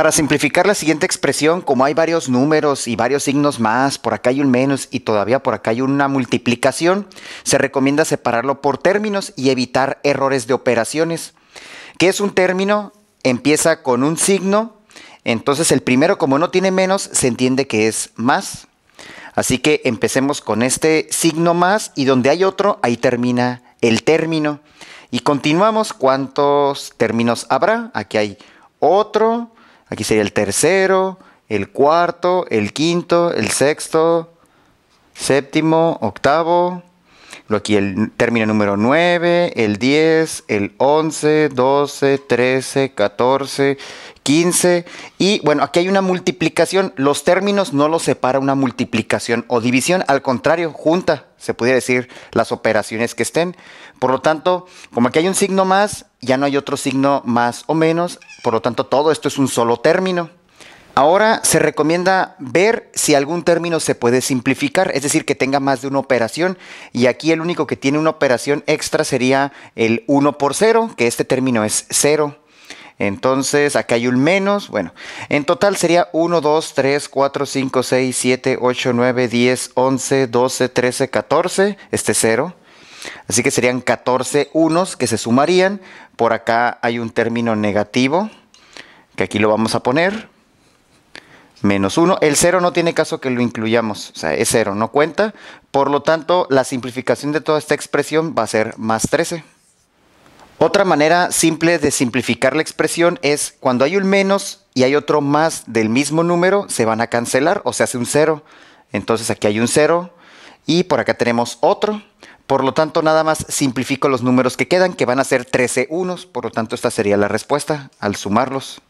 Para simplificar la siguiente expresión, como hay varios números y varios signos más, por acá hay un menos y todavía por acá hay una multiplicación, se recomienda separarlo por términos y evitar errores de operaciones. ¿Qué es un término? Empieza con un signo, entonces el primero como no tiene menos, se entiende que es más. Así que empecemos con este signo más y donde hay otro, ahí termina el término. Y continuamos, ¿cuántos términos habrá? Aquí hay otro, Aquí sería el tercero, el cuarto, el quinto, el sexto, séptimo, octavo, aquí el término número 9, el 10, el 11, 12, 13, 14, 15. Y bueno, aquí hay una multiplicación. Los términos no los separa una multiplicación o división, al contrario, junta, se podría decir, las operaciones que estén. Por lo tanto, como aquí hay un signo más, ya no hay otro signo más o menos. Por lo tanto, todo esto es un solo término. Ahora se recomienda ver si algún término se puede simplificar, es decir, que tenga más de una operación. Y aquí el único que tiene una operación extra sería el 1 por 0, que este término es 0. Entonces, acá hay un menos. Bueno, en total sería 1, 2, 3, 4, 5, 6, 7, 8, 9, 10, 11, 12, 13, 14. Este 0. Así que serían 14 unos que se sumarían. Por acá hay un término negativo, que aquí lo vamos a poner menos 1. El 0 no tiene caso que lo incluyamos, o sea, es 0, no cuenta. Por lo tanto, la simplificación de toda esta expresión va a ser más 13. Otra manera simple de simplificar la expresión es cuando hay un menos y hay otro más del mismo número, se van a cancelar o se hace un 0. Entonces aquí hay un 0 y por acá tenemos otro. Por lo tanto, nada más simplifico los números que quedan, que van a ser 13 unos. Por lo tanto, esta sería la respuesta al sumarlos.